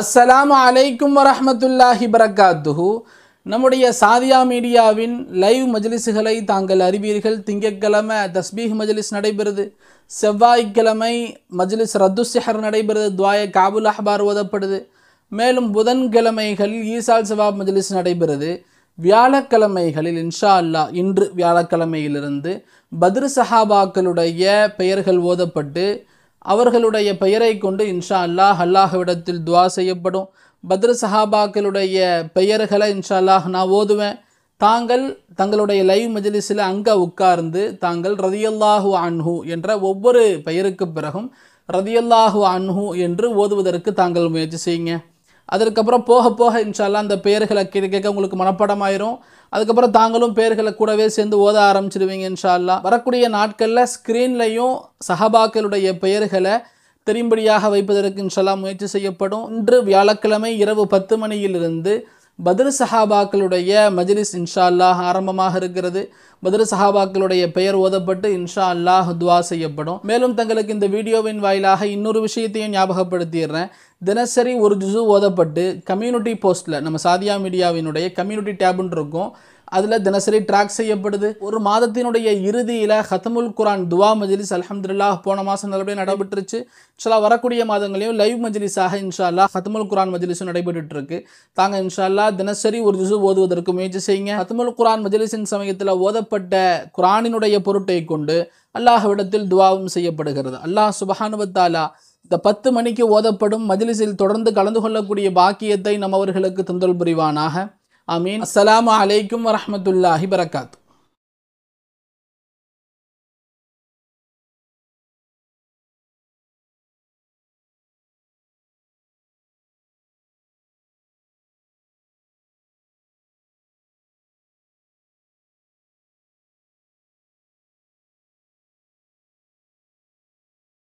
அஸ்ஸலாம் அலைக்கும் வரஹமத்துல்லாஹி பரகாத்துஹு நம்முடைய சாதியா மீடியாவின் லைவ் மஜ்லிஸுகளை தாங்கள் அறிவீர்கள் திங்கட்கிழமை தஸ்பீஹ் மஜ்லிஸ் நடைபெறுது செவ்வாய்க்கிழமை மஜ்லிஸ் ரத்து சிஹர் நடைபெறுது துவாய காபுல் அஹ்பார் ஓதப்படுது மேலும் புதன்கிழமைகளில் ஈசால் சவாப் மஜ்லிஸ் நடைபெறுது வியாழக்கிழமைகளில் இன்ஷா அல்லா இன்று வியாழக்கிழமையிலிருந்து பத்ரு சஹாபாக்களுடைய பெயர்கள் ஓதப்பட்டு அவர்களுடைய பெயரை கொண்டு இன்ஷா அல்லாஹ் அல்லாஹ்விடத்தில் துவா செய்யப்படும் பத்ர சஹாபாக்களுடைய பெயர்களை இன்ஷா அல்லாஹ் நான் ஓதுவேன் தாங்கள் தங்களுடைய லைவ் மஜிலிஸில் அங்கே உட்கார்ந்து தாங்கள் ரதியல்லாஹு அன்ஹு என்ற ஒவ்வொரு பெயருக்கு பிறகும் ரதியல்லாஹு அன்ஹு என்று ஓதுவதற்கு தாங்கள் முயற்சி செய்யுங்க அதற்கப்புறம் போக போக இன்ஷால்லாம் அந்த பேர்களை கேட்க கேட்க உங்களுக்கு மனப்படம் ஆயிரும் அதுக்கப்புறம் தாங்களும் பேர்களை கூடவே சேர்ந்து ஓத ஆரம்பிச்சிடுவீங்க இன்ஷால்லா வரக்கூடிய நாட்களில் ஸ்க்ரீன்லையும் சஹபாக்களுடைய பெயர்களை தெரியும்படியாக வைப்பதற்கு இன்ஷால்லா முயற்சி செய்யப்படும் இன்று வியாழக்கிழமை இரவு பத்து மணியிலிருந்து பத்ர சஹாபாக்களுடைய மஜ்லிஸ் இன்ஷா அல்லாஹ் ஆரம்பமாக இருக்கிறது பத்ர சஹாபாக்களுடைய பெயர் ஓதப்பட்டு இன்ஷா அல்லாஹ் துவா செய்யப்படும் மேலும் தங்களுக்கு இந்த வீடியோவின் வாயிலாக இன்னொரு விஷயத்தையும் ஞாபகப்படுத்திடுறேன் தினசரி ஒரு ஜுசு ஓதப்பட்டு கம்யூனிட்டி போஸ்ட்டில் நம்ம சாதியா மீடியாவினுடைய கம்யூனிட்டி டேபுன்னு இருக்கும் அதில் தினசரி ட்ராக் செய்யப்படுது ஒரு மாதத்தினுடைய இறுதியில் ஹத்தமுல் குரான் துவா மஜிலிஸ் அலமதுல்லா போன மாதம் நல்லபடியாக நடைபெற்றுச்சு ஆக்சுவலாக வரக்கூடிய மாதங்களையும் லைவ் இன்ஷா அல்லா ஹத்தமுல் குரான் மஜிலிஸும் நடைபெற்று இருக்கு தாங்க அல்லா தினசரி ஒரு திசு ஓதுவதற்கு முயற்சி செய்யுங்க ஹத்தமுல் குரான் மஜிலிஸின் சமயத்தில் ஓதப்பட்ட குரானினுடைய பொருட்டை கொண்டு அல்லாஹ்விடத்தில் துவாவும் செய்யப்படுகிறது அல்லாஹ் சுபஹானுவத்தாலா இந்த பத்து மணிக்கு ஓதப்படும் மஜிலிஸில் தொடர்ந்து கலந்து கொள்ளக்கூடிய பாக்கியத்தை நம்மவர்களுக்கு தொந்தல் புரிவானாக امين السلام عليكم ورحمه الله وبركاته